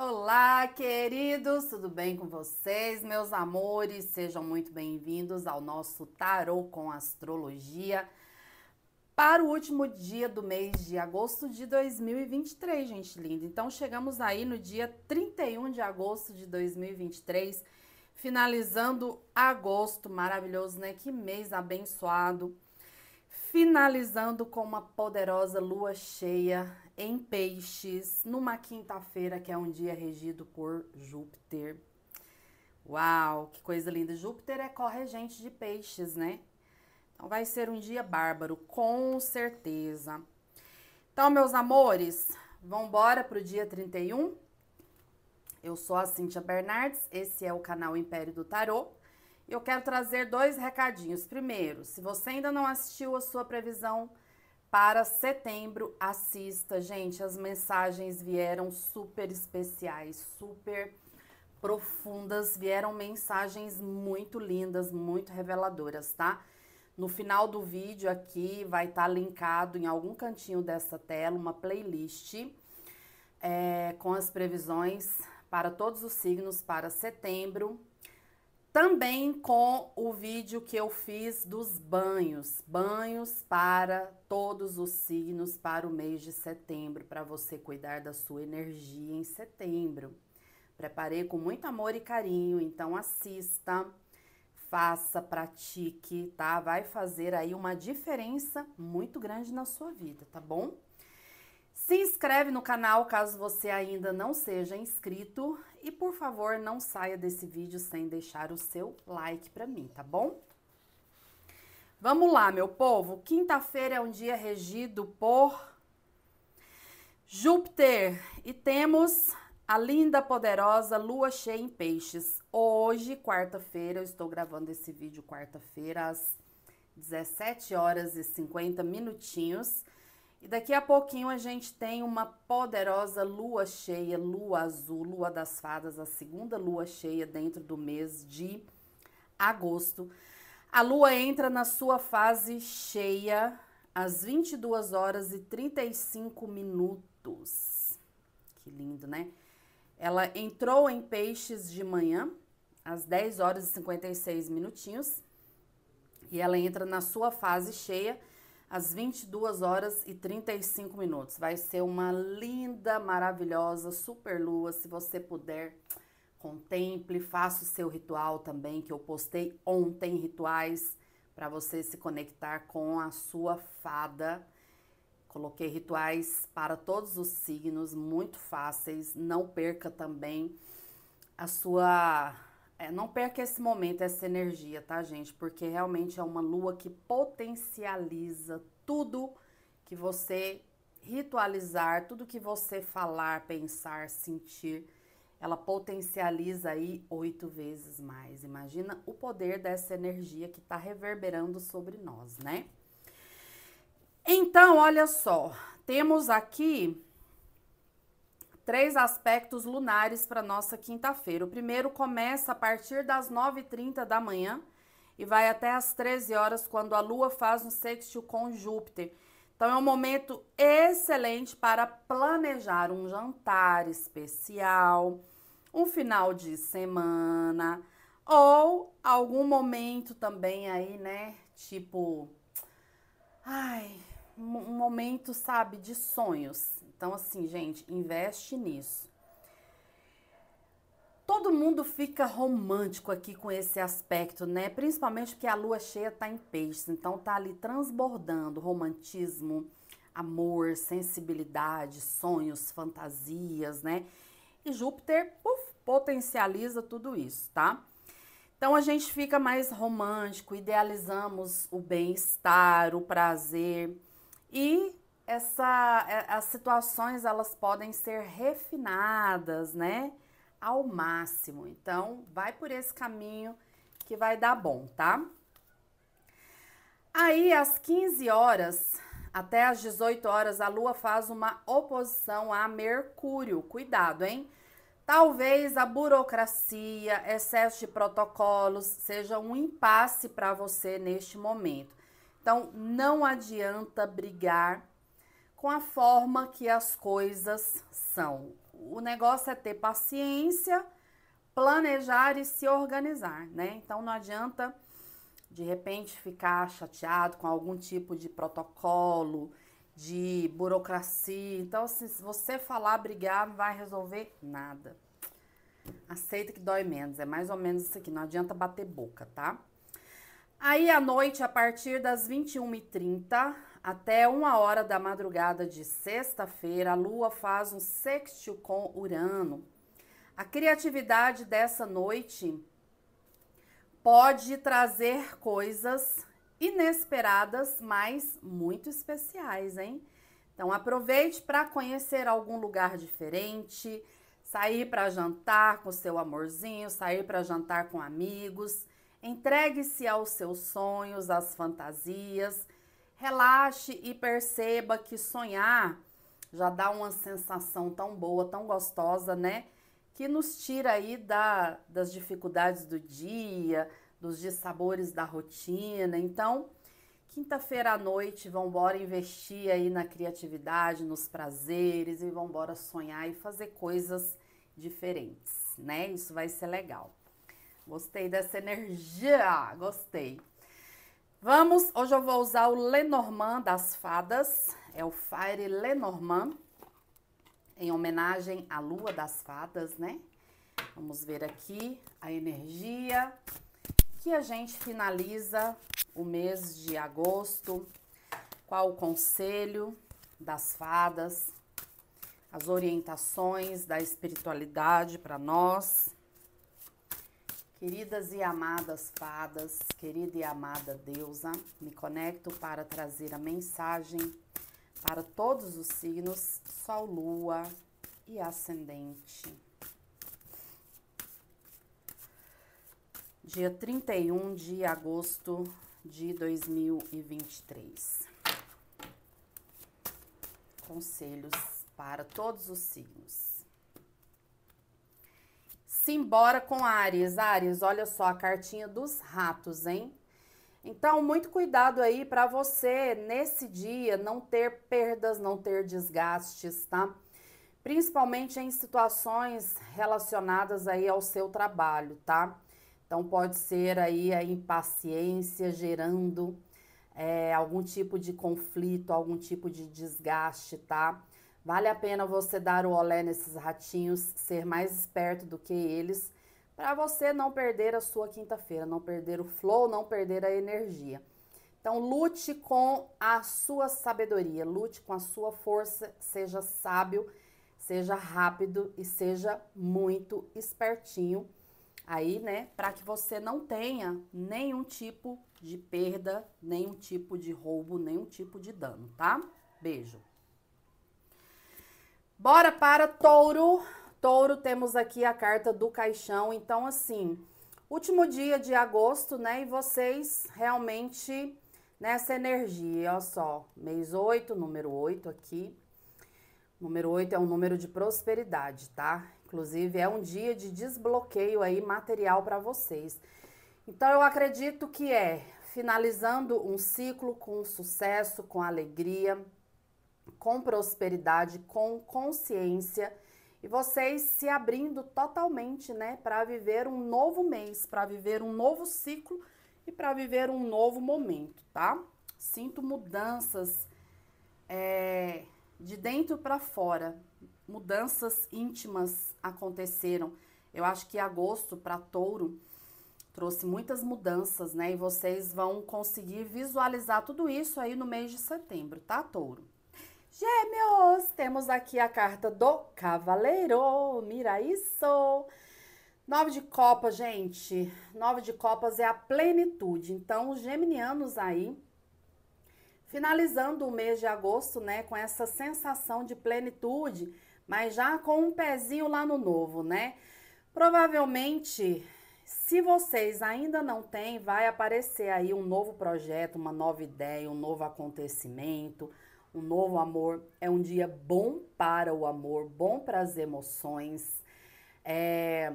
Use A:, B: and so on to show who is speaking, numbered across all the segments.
A: Olá, queridos, tudo bem com vocês, meus amores? Sejam muito bem-vindos ao nosso Tarô com Astrologia para o último dia do mês de agosto de 2023, gente linda. Então, chegamos aí no dia 31 de agosto de 2023, finalizando agosto, maravilhoso, né? Que mês abençoado. Finalizando com uma poderosa lua cheia em Peixes, numa quinta-feira, que é um dia regido por Júpiter. Uau, que coisa linda! Júpiter é corregente de Peixes, né? Então vai ser um dia bárbaro, com certeza. Então, meus amores, vamos embora para o dia 31. Eu sou a Cíntia Bernardes, esse é o canal Império do Tarot. E eu quero trazer dois recadinhos. Primeiro, se você ainda não assistiu a sua previsão para setembro, assista, gente. As mensagens vieram super especiais, super profundas. Vieram mensagens muito lindas, muito reveladoras, tá? No final do vídeo aqui vai estar tá linkado em algum cantinho dessa tela uma playlist é, com as previsões para todos os signos para setembro também com o vídeo que eu fiz dos banhos, banhos para todos os signos para o mês de setembro, para você cuidar da sua energia em setembro. Preparei com muito amor e carinho, então assista, faça, pratique, tá? Vai fazer aí uma diferença muito grande na sua vida, tá bom? Se inscreve no canal caso você ainda não seja inscrito e por favor, não saia desse vídeo sem deixar o seu like para mim, tá bom? Vamos lá, meu povo. Quinta-feira é um dia regido por Júpiter e temos a linda, poderosa lua cheia em peixes. Hoje, quarta-feira, eu estou gravando esse vídeo quarta-feira às 17 horas e 50 minutinhos. E daqui a pouquinho a gente tem uma poderosa lua cheia, lua azul, lua das fadas, a segunda lua cheia dentro do mês de agosto. A lua entra na sua fase cheia às 22 horas e 35 minutos. Que lindo, né? Ela entrou em peixes de manhã às 10 horas e 56 minutinhos e ela entra na sua fase cheia às 22 horas e 35 minutos. Vai ser uma linda, maravilhosa super lua. Se você puder, contemple, faça o seu ritual também, que eu postei ontem rituais para você se conectar com a sua fada. Coloquei rituais para todos os signos, muito fáceis. Não perca também a sua é, não perca esse momento, essa energia, tá, gente? Porque realmente é uma lua que potencializa tudo que você ritualizar, tudo que você falar, pensar, sentir. Ela potencializa aí oito vezes mais. Imagina o poder dessa energia que está reverberando sobre nós, né? Então, olha só, temos aqui três aspectos lunares para nossa quinta-feira. O primeiro começa a partir das 9h30 da manhã e vai até as 13 horas, quando a Lua faz um sextil com Júpiter. Então é um momento excelente para planejar um jantar especial, um final de semana ou algum momento também aí, né? Tipo, ai, um momento, sabe, de sonhos. Então, assim, gente, investe nisso. Todo mundo fica romântico aqui com esse aspecto, né? Principalmente porque a lua cheia tá em peixes, então tá ali transbordando romantismo, amor, sensibilidade, sonhos, fantasias, né? E Júpiter puff, potencializa tudo isso, tá? Então a gente fica mais romântico, idealizamos o bem-estar, o prazer e essa, é, as situações elas podem ser refinadas, né? Ao máximo. Então, vai por esse caminho que vai dar bom, tá? Aí, às 15 horas até às 18 horas, a Lua faz uma oposição a Mercúrio. Cuidado, hein? Talvez a burocracia, excesso de protocolos seja um impasse para você neste momento. Então, não adianta brigar com a forma que as coisas são. O negócio é ter paciência, planejar e se organizar, né? Então não adianta de repente ficar chateado com algum tipo de protocolo, de burocracia. Então, assim, se você falar, brigar, não vai resolver nada. Aceita que dói menos, é mais ou menos isso aqui, não adianta bater boca, tá? Aí à noite, a partir das 21h30, até uma hora da madrugada de sexta-feira, a Lua faz um sextil com Urano. A criatividade dessa noite pode trazer coisas inesperadas, mas muito especiais, hein? Então aproveite para conhecer algum lugar diferente, sair para jantar com seu amorzinho, sair para jantar com amigos. Entregue-se aos seus sonhos, às fantasias. Relaxe e perceba que sonhar já dá uma sensação tão boa, tão gostosa, né? Que nos tira aí da, das dificuldades do dia, dos dissabores da rotina. Então, quinta-feira à noite, vão embora investir aí na criatividade, nos prazeres e vão embora sonhar e fazer coisas diferentes, né? Isso vai ser legal. Gostei dessa energia, gostei. Vamos, hoje eu vou usar o Lenormand das fadas, é o Fire Lenormand, em homenagem à lua das fadas, né? Vamos ver aqui a energia que a gente finaliza o mês de agosto, qual o conselho das fadas, as orientações da espiritualidade para nós. Queridas e amadas fadas, querida e amada deusa, me conecto para trazer a mensagem para todos os signos, Sol, Lua e Ascendente. Dia 31 de agosto de 2023. Conselhos para todos os signos. Simbora com Ares. Ares, olha só a cartinha dos ratos, hein? Então, muito cuidado aí para você nesse dia não ter perdas, não ter desgastes, tá? Principalmente em situações relacionadas aí ao seu trabalho, tá? Então, pode ser aí a impaciência gerando é, algum tipo de conflito, algum tipo de desgaste, tá? Vale a pena você dar o olé nesses ratinhos, ser mais esperto do que eles, para você não perder a sua quinta-feira, não perder o flow, não perder a energia. Então, lute com a sua sabedoria, lute com a sua força, seja sábio, seja rápido e seja muito espertinho aí, né, para que você não tenha nenhum tipo de perda, nenhum tipo de roubo, nenhum tipo de dano, tá? Beijo. Bora para touro. Touro, temos aqui a carta do caixão. Então, assim, último dia de agosto, né? E vocês realmente nessa energia, olha só. Mês 8, número 8 aqui. Número 8 é um número de prosperidade, tá? Inclusive, é um dia de desbloqueio aí material para vocês. Então, eu acredito que é finalizando um ciclo com sucesso, com alegria com prosperidade, com consciência e vocês se abrindo totalmente, né, para viver um novo mês, para viver um novo ciclo e para viver um novo momento, tá? Sinto mudanças é, de dentro para fora, mudanças íntimas aconteceram. Eu acho que agosto para Touro trouxe muitas mudanças, né? E vocês vão conseguir visualizar tudo isso aí no mês de setembro, tá, Touro? Gêmeos, temos aqui a carta do Cavaleiro. Mira isso. Nove de Copas, gente. Nove de Copas é a plenitude. Então, os geminianos aí, finalizando o mês de agosto, né, com essa sensação de plenitude, mas já com um pezinho lá no novo, né? Provavelmente, se vocês ainda não têm, vai aparecer aí um novo projeto, uma nova ideia, um novo acontecimento um novo amor. É um dia bom para o amor, bom para as emoções. É,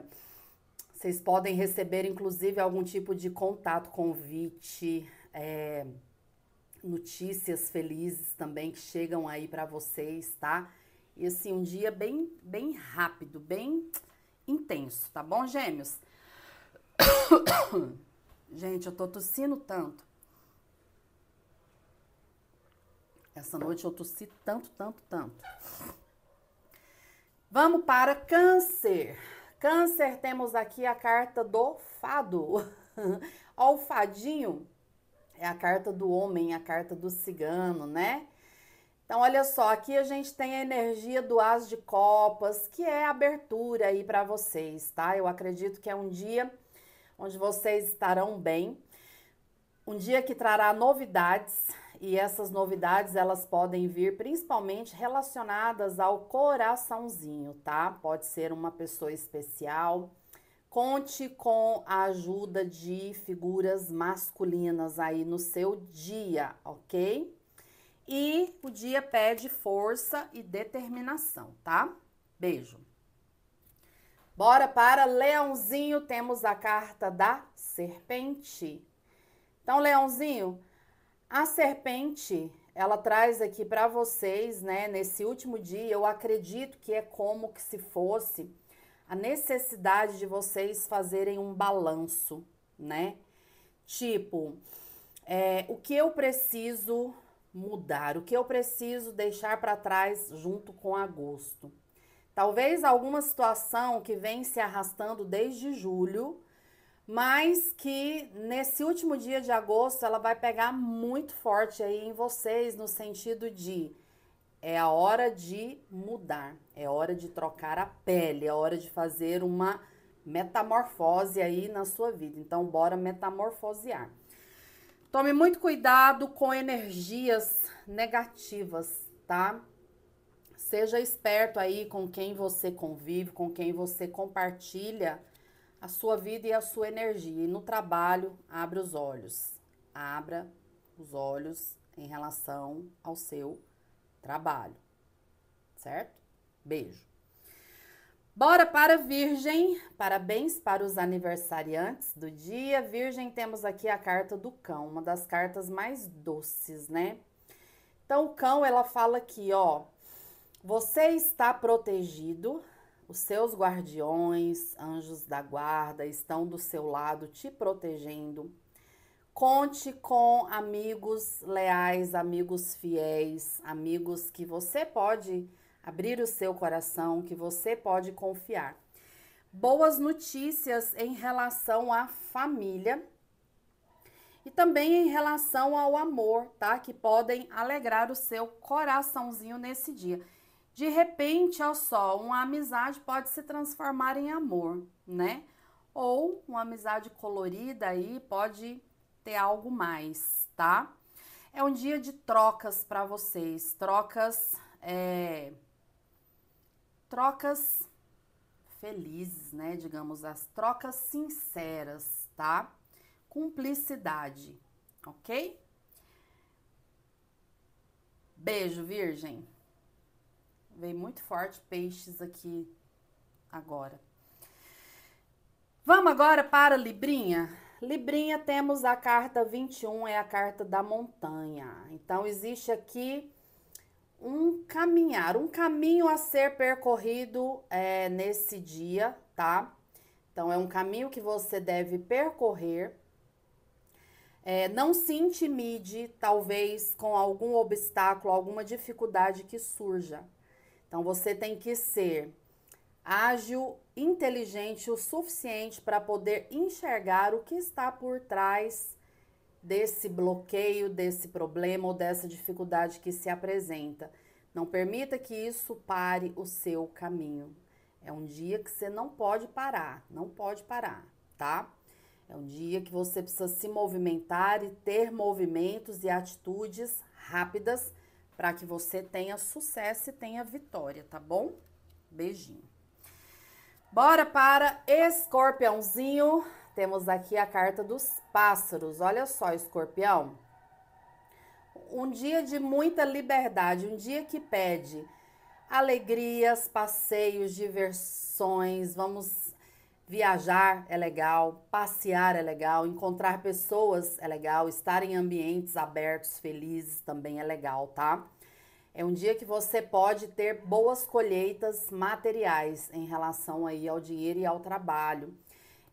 A: vocês podem receber, inclusive, algum tipo de contato, convite, é, notícias felizes também que chegam aí para vocês, tá? E assim, um dia bem, bem rápido, bem intenso, tá bom, gêmeos? Gente, eu tô tossindo tanto. Essa noite eu tossi tanto, tanto, tanto. Vamos para câncer. Câncer, temos aqui a carta do fado. Ó, o fadinho é a carta do homem, a carta do cigano, né? Então, olha só, aqui a gente tem a energia do As de Copas, que é abertura aí para vocês, tá? Eu acredito que é um dia onde vocês estarão bem, um dia que trará novidades, e essas novidades elas podem vir principalmente relacionadas ao coraçãozinho, tá? Pode ser uma pessoa especial. Conte com a ajuda de figuras masculinas aí no seu dia, ok? E o dia pede força e determinação, tá? Beijo. Bora para Leãozinho, temos a carta da serpente. Então, Leãozinho, a serpente, ela traz aqui para vocês, né, nesse último dia, eu acredito que é como que se fosse a necessidade de vocês fazerem um balanço, né? Tipo, é, o que eu preciso mudar, o que eu preciso deixar para trás junto com agosto. Talvez alguma situação que vem se arrastando desde julho, mas que nesse último dia de agosto ela vai pegar muito forte aí em vocês no sentido de é a hora de mudar, é hora de trocar a pele, é hora de fazer uma metamorfose aí na sua vida. Então bora metamorfosear. Tome muito cuidado com energias negativas, tá? Seja esperto aí com quem você convive, com quem você compartilha a sua vida e a sua energia. E no trabalho, abra os olhos. Abra os olhos em relação ao seu trabalho. Certo? Beijo. Bora para Virgem. Parabéns para os aniversariantes do dia. Virgem, temos aqui a carta do cão, uma das cartas mais doces, né? Então, o cão, ela fala aqui, ó. Você está protegido os seus guardiões, anjos da guarda, estão do seu lado te protegendo. Conte com amigos leais, amigos fiéis, amigos que você pode abrir o seu coração, que você pode confiar. Boas notícias em relação à família e também em relação ao amor, tá? Que podem alegrar o seu coraçãozinho nesse dia. De repente, ao sol, uma amizade pode se transformar em amor, né? Ou uma amizade colorida aí pode ter algo mais, tá? É um dia de trocas para vocês, trocas, é, trocas felizes, né? Digamos as trocas sinceras, tá? Cumplicidade, ok? Beijo, Virgem. Veio muito forte peixes aqui agora. Vamos agora para Librinha. Librinha, temos a carta 21, é a carta da montanha. Então, existe aqui um caminhar, um caminho a ser percorrido é, nesse dia, tá? Então, é um caminho que você deve percorrer. É, não se intimide, talvez, com algum obstáculo, alguma dificuldade que surja. Então você tem que ser ágil, inteligente o suficiente para poder enxergar o que está por trás desse bloqueio, desse problema ou dessa dificuldade que se apresenta. Não permita que isso pare o seu caminho. É um dia que você não pode parar, não pode parar, tá? É um dia que você precisa se movimentar e ter movimentos e atitudes rápidas para que você tenha sucesso e tenha vitória, tá bom? Beijinho. Bora para escorpiãozinho. Temos aqui a carta dos pássaros. Olha só, escorpião. Um dia de muita liberdade, um dia que pede alegrias, passeios, diversões. Vamos Viajar é legal, passear é legal, encontrar pessoas é legal, estar em ambientes abertos, felizes também é legal, tá? É um dia que você pode ter boas colheitas materiais em relação aí ao dinheiro e ao trabalho.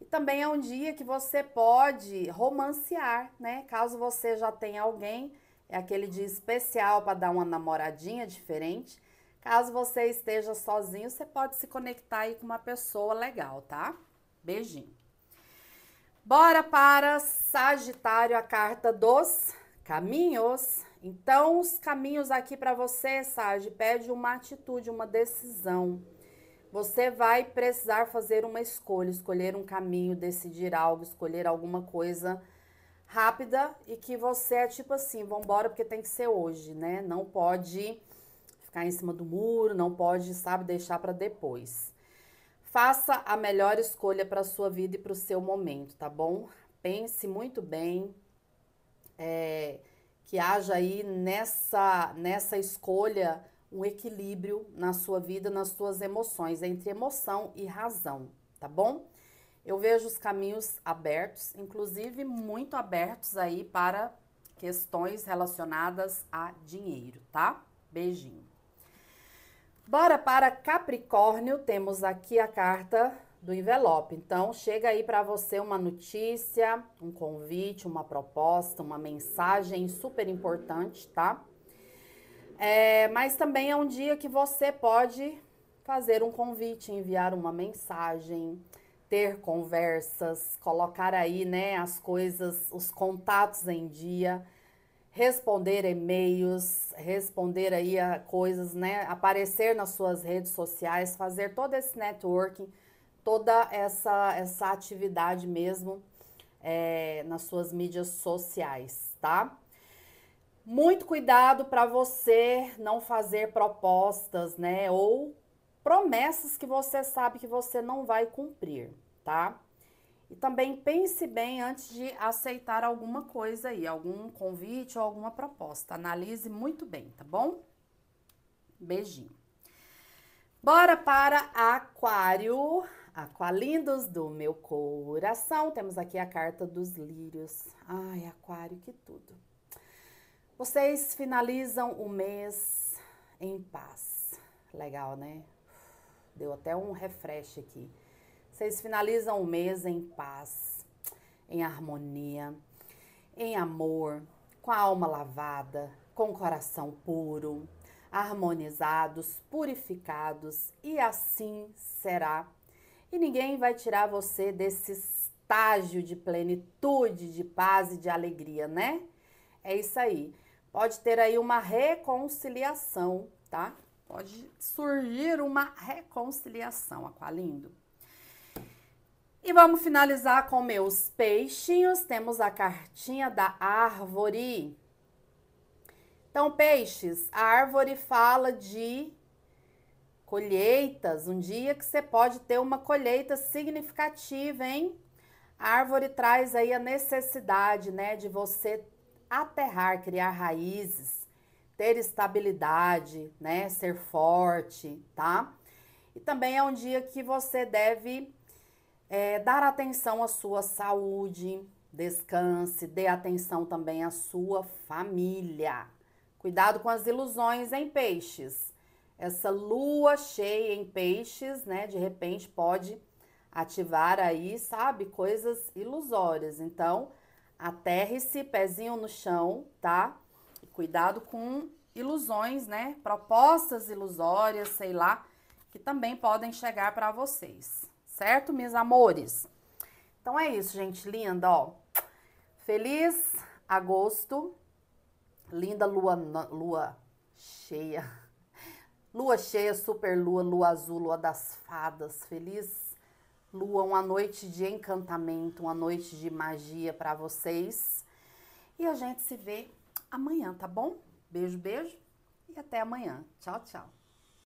A: E também é um dia que você pode romancear, né? Caso você já tenha alguém, é aquele dia especial para dar uma namoradinha diferente. Caso você esteja sozinho, você pode se conectar aí com uma pessoa legal, tá? Beijinho. Bora para Sagitário, a carta dos caminhos. Então, os caminhos aqui para você, Sage, pede uma atitude, uma decisão. Você vai precisar fazer uma escolha, escolher um caminho, decidir algo, escolher alguma coisa rápida e que você é tipo assim, vamos embora porque tem que ser hoje, né? Não pode ficar em cima do muro, não pode, sabe, deixar para depois. Faça a melhor escolha para sua vida e para o seu momento, tá bom? Pense muito bem, é, que haja aí nessa, nessa escolha um equilíbrio na sua vida, nas suas emoções, entre emoção e razão, tá bom? Eu vejo os caminhos abertos, inclusive muito abertos aí para questões relacionadas a dinheiro, tá? Beijinho. Bora para Capricórnio, temos aqui a carta do envelope. Então, chega aí para você uma notícia, um convite, uma proposta, uma mensagem super importante, tá? É, mas também é um dia que você pode fazer um convite, enviar uma mensagem, ter conversas, colocar aí, né, as coisas, os contatos em dia responder e-mails, responder aí a coisas, né? Aparecer nas suas redes sociais, fazer todo esse networking, toda essa, essa atividade mesmo é, nas suas mídias sociais, tá? Muito cuidado para você não fazer propostas, né? Ou promessas que você sabe que você não vai cumprir, tá? E também pense bem antes de aceitar alguma coisa aí, algum convite ou alguma proposta. Analise muito bem, tá bom? Beijinho. Bora para Aquário, Aqualindos do meu coração. Temos aqui a carta dos lírios. Ai, Aquário, que tudo. Vocês finalizam o mês em paz. Legal, né? Deu até um refresh aqui. Vocês finalizam o mês em paz, em harmonia, em amor, com a alma lavada, com o coração puro, harmonizados, purificados e assim será. E ninguém vai tirar você desse estágio de plenitude, de paz e de alegria, né? É isso aí. Pode ter aí uma reconciliação, tá? Pode surgir uma reconciliação, lindo. E vamos finalizar com meus peixinhos. Temos a cartinha da árvore. Então, peixes, a árvore fala de colheitas, um dia que você pode ter uma colheita significativa, hein? A árvore traz aí a necessidade, né, de você aterrar, criar raízes, ter estabilidade, né, ser forte, tá? E também é um dia que você deve é, dar atenção à sua saúde, descanse, dê atenção também à sua família. Cuidado com as ilusões em peixes. Essa lua cheia em peixes, né, de repente pode ativar aí, sabe, coisas ilusórias. Então, aterre-se, pezinho no chão, tá? E cuidado com ilusões, né? Propostas ilusórias, sei lá, que também podem chegar para vocês certo, meus amores? Então é isso, gente linda, ó. Feliz agosto, linda lua, lua cheia, lua cheia, super lua, lua azul, lua das fadas, feliz lua, uma noite de encantamento, uma noite de magia para vocês. E a gente se vê amanhã, tá bom? Beijo, beijo e até amanhã. Tchau, tchau.